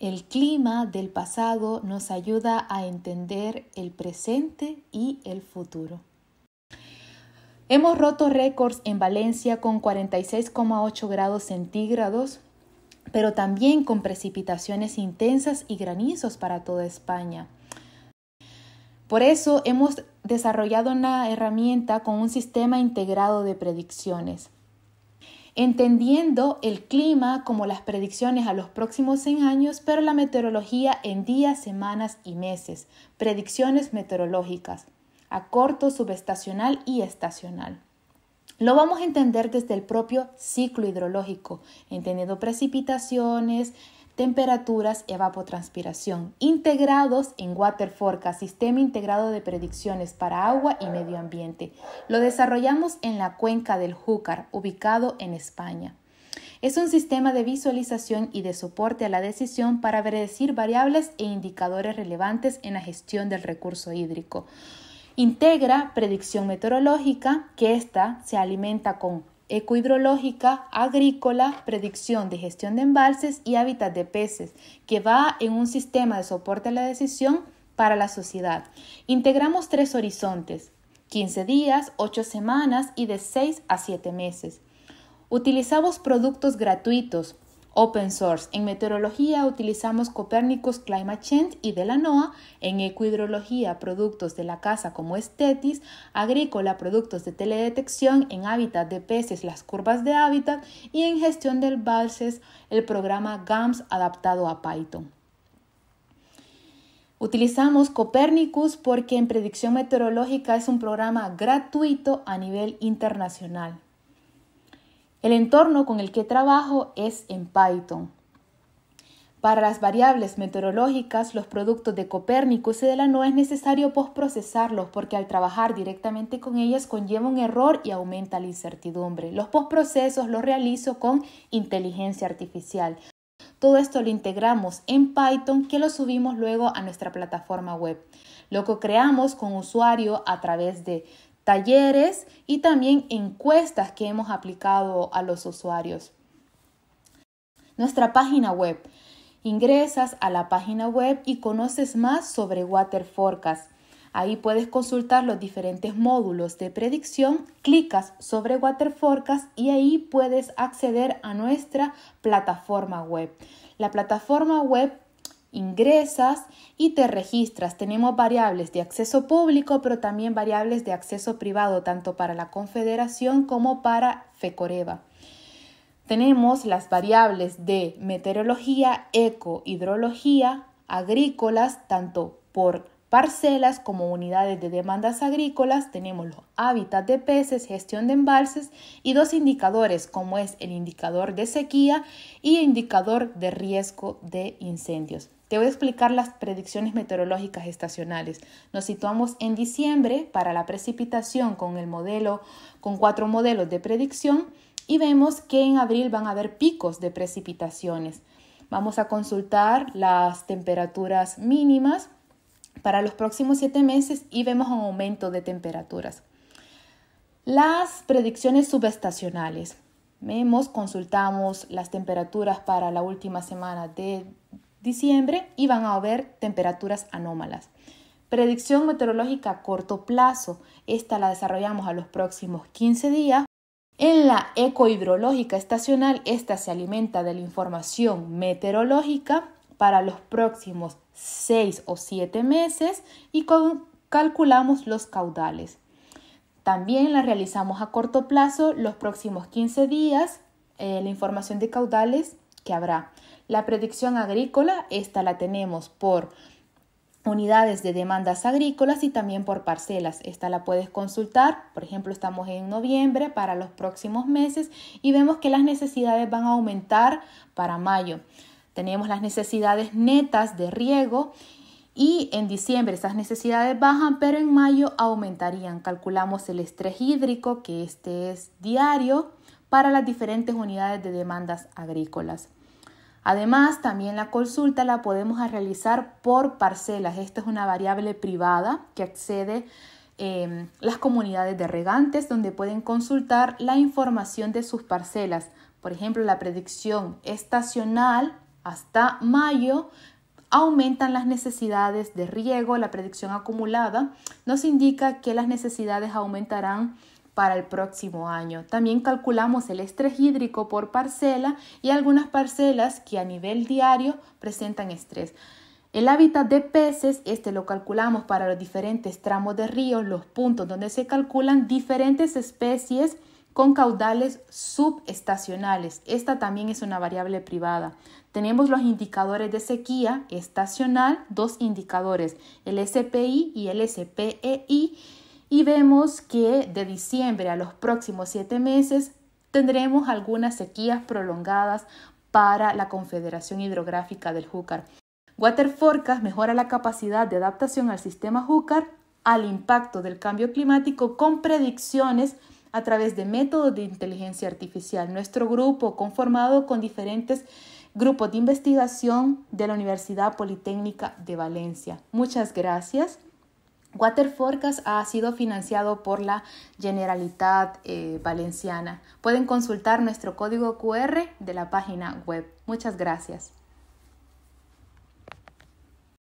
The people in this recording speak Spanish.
El clima del pasado nos ayuda a entender el presente y el futuro. Hemos roto récords en Valencia con 46,8 grados centígrados, pero también con precipitaciones intensas y granizos para toda España. Por eso hemos desarrollado una herramienta con un sistema integrado de predicciones entendiendo el clima como las predicciones a los próximos 100 años, pero la meteorología en días, semanas y meses, predicciones meteorológicas, a corto, subestacional y estacional. Lo vamos a entender desde el propio ciclo hidrológico, entendiendo precipitaciones, temperaturas, evapotranspiración, integrados en Water Sistema Integrado de Predicciones para Agua y Medio Ambiente. Lo desarrollamos en la cuenca del Júcar, ubicado en España. Es un sistema de visualización y de soporte a la decisión para verdecir variables e indicadores relevantes en la gestión del recurso hídrico. Integra predicción meteorológica, que ésta se alimenta con ecohidrológica, agrícola, predicción de gestión de embalses y hábitat de peces, que va en un sistema de soporte a la decisión para la sociedad. Integramos tres horizontes, 15 días, 8 semanas y de 6 a 7 meses. Utilizamos productos gratuitos, Open source. En meteorología utilizamos Copernicus Climate Change y de la NOAA. En hidrología productos de la casa como Estetis. Agrícola, productos de teledetección. En hábitat de peces, las curvas de hábitat. Y en gestión del balses, el programa GAMS adaptado a Python. Utilizamos Copernicus porque en predicción meteorológica es un programa gratuito a nivel internacional. El entorno con el que trabajo es en Python. Para las variables meteorológicas, los productos de Copérnicus y de la no es necesario postprocesarlos porque al trabajar directamente con ellas conlleva un error y aumenta la incertidumbre. Los postprocesos los realizo con inteligencia artificial. Todo esto lo integramos en Python que lo subimos luego a nuestra plataforma web. Lo que creamos con usuario a través de talleres y también encuestas que hemos aplicado a los usuarios. Nuestra página web. Ingresas a la página web y conoces más sobre Water Ahí puedes consultar los diferentes módulos de predicción, clicas sobre Water y ahí puedes acceder a nuestra plataforma web. La plataforma web ingresas y te registras. Tenemos variables de acceso público, pero también variables de acceso privado, tanto para la Confederación como para FECOREVA. Tenemos las variables de meteorología, eco, hidrología, agrícolas, tanto por parcelas como unidades de demandas agrícolas, tenemos los hábitats de peces, gestión de embalses y dos indicadores como es el indicador de sequía y indicador de riesgo de incendios. Te voy a explicar las predicciones meteorológicas estacionales. Nos situamos en diciembre para la precipitación con el modelo con cuatro modelos de predicción y vemos que en abril van a haber picos de precipitaciones. Vamos a consultar las temperaturas mínimas para los próximos siete meses y vemos un aumento de temperaturas. Las predicciones subestacionales. Vemos, consultamos las temperaturas para la última semana de diciembre y van a haber temperaturas anómalas. Predicción meteorológica a corto plazo, esta la desarrollamos a los próximos 15 días. En la ecohidrológica estacional, esta se alimenta de la información meteorológica para los próximos 6 o 7 meses y calculamos los caudales. También la realizamos a corto plazo los próximos 15 días, eh, la información de caudales habrá. La predicción agrícola, esta la tenemos por unidades de demandas agrícolas y también por parcelas. Esta la puedes consultar, por ejemplo, estamos en noviembre para los próximos meses y vemos que las necesidades van a aumentar para mayo. Tenemos las necesidades netas de riego y en diciembre esas necesidades bajan, pero en mayo aumentarían. Calculamos el estrés hídrico, que este es diario, para las diferentes unidades de demandas agrícolas. Además, también la consulta la podemos realizar por parcelas. Esta es una variable privada que accede em, las comunidades de regantes donde pueden consultar la información de sus parcelas. Por ejemplo, la predicción estacional hasta mayo aumentan las necesidades de riego. La predicción acumulada nos indica que las necesidades aumentarán para el próximo año. También calculamos el estrés hídrico por parcela y algunas parcelas que a nivel diario presentan estrés. El hábitat de peces, este lo calculamos para los diferentes tramos de río, los puntos donde se calculan diferentes especies con caudales subestacionales. Esta también es una variable privada. Tenemos los indicadores de sequía estacional, dos indicadores, el SPI y el SPEI y vemos que de diciembre a los próximos siete meses tendremos algunas sequías prolongadas para la Confederación Hidrográfica del Júcar. Water mejora la capacidad de adaptación al sistema Júcar al impacto del cambio climático con predicciones a través de métodos de inteligencia artificial. Nuestro grupo, conformado con diferentes grupos de investigación de la Universidad Politécnica de Valencia. Muchas gracias. Water Forecast ha sido financiado por la Generalitat eh, Valenciana. Pueden consultar nuestro código QR de la página web. Muchas gracias.